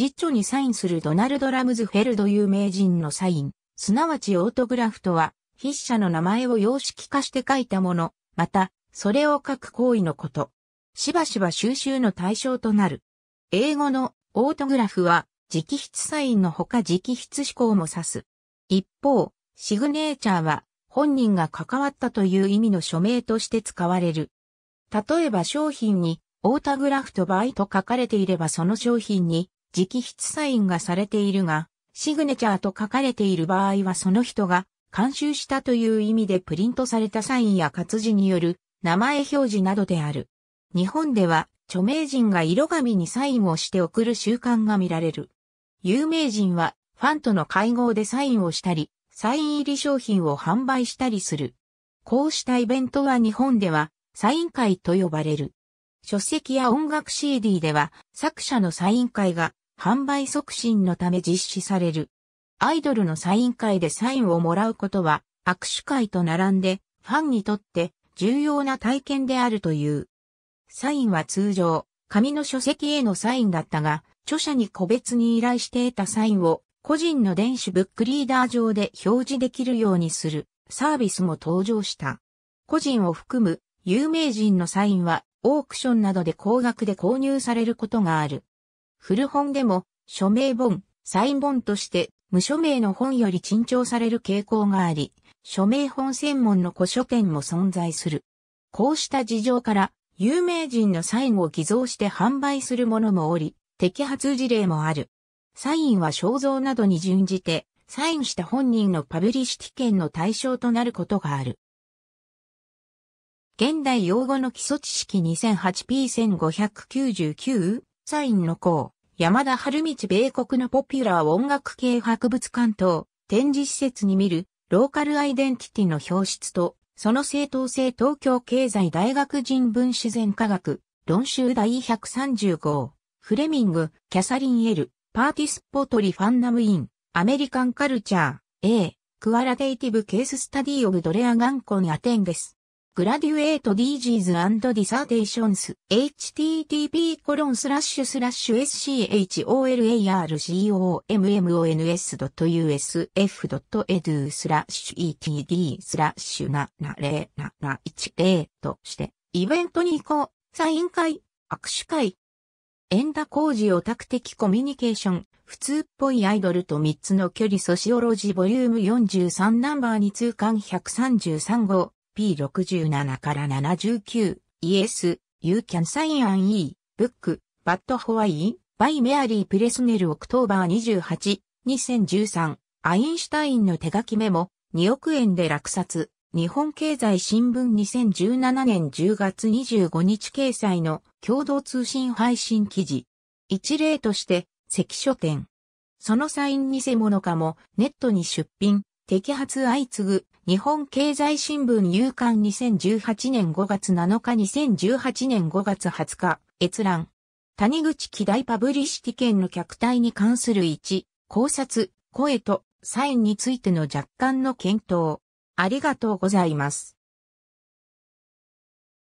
実著にサインするドナルド・ラムズフェルド有名人のサイン、すなわちオートグラフとは、筆者の名前を様式化して書いたもの、また、それを書く行為のこと。しばしば収集の対象となる。英語のオートグラフは、直筆サインのほか直筆思考も指す。一方、シグネーチャーは、本人が関わったという意味の署名として使われる。例えば商品に、オータグラフとバイと書かれていればその商品に、直筆サインがされているが、シグネチャーと書かれている場合はその人が監修したという意味でプリントされたサインや活字による名前表示などである。日本では著名人が色紙にサインをして送る習慣が見られる。有名人はファンとの会合でサインをしたり、サイン入り商品を販売したりする。こうしたイベントは日本ではサイン会と呼ばれる。書籍や音楽 CD では作者のサイン会が販売促進のため実施される。アイドルのサイン会でサインをもらうことは握手会と並んでファンにとって重要な体験であるという。サインは通常、紙の書籍へのサインだったが、著者に個別に依頼して得たサインを個人の電子ブックリーダー上で表示できるようにするサービスも登場した。個人を含む有名人のサインはオークションなどで高額で購入されることがある。古本でも、署名本、サイン本として、無署名の本より珍重される傾向があり、署名本専門の古書店も存在する。こうした事情から、有名人のサインを偽造して販売するものもおり、摘発事例もある。サインは肖像などに準じて、サインした本人のパブリシティ権の対象となることがある。現代用語の基礎知識 2008p1599 サインの項山田春道米国のポピュラー音楽系博物館等展示施設に見るローカルアイデンティティの表出とその正当性東京経済大学人文自然科学論集第130号フレミングキャサリン・エルパーティスポトリファンナムインアメリカンカルチャー A クアラテイティブケーススタディオブドレアガンコンアテンです。グラデュエートディージーズディサーテーションス http コロンスラッシュスラッシュ scholarcommons.usf.edu スラッシュ etd スラッシュ70710として、イベントに行こう。サイン会、握手会。エンダ工事オタク的コミュニケーション、普通っぽいアイドルと3つの距離ソシオロジーボリューム43ナンバーに通関133号。P67 から79、Yes, You Can Sign an E, Book, But Hawaii, by Mary p r e s プレス l October 28、2013、アインシュタインの手書きメモ、2億円で落札、日本経済新聞2017年10月25日掲載の共同通信配信記事。一例として、赤書店。そのサイン偽物かもネットに出品、摘発相次ぐ日本経済新聞入刊2018年5月7日2018年5月20日、閲覧。谷口機大パブリシティ券の客体に関する1、考察、声とサインについての若干の検討。ありがとうございます。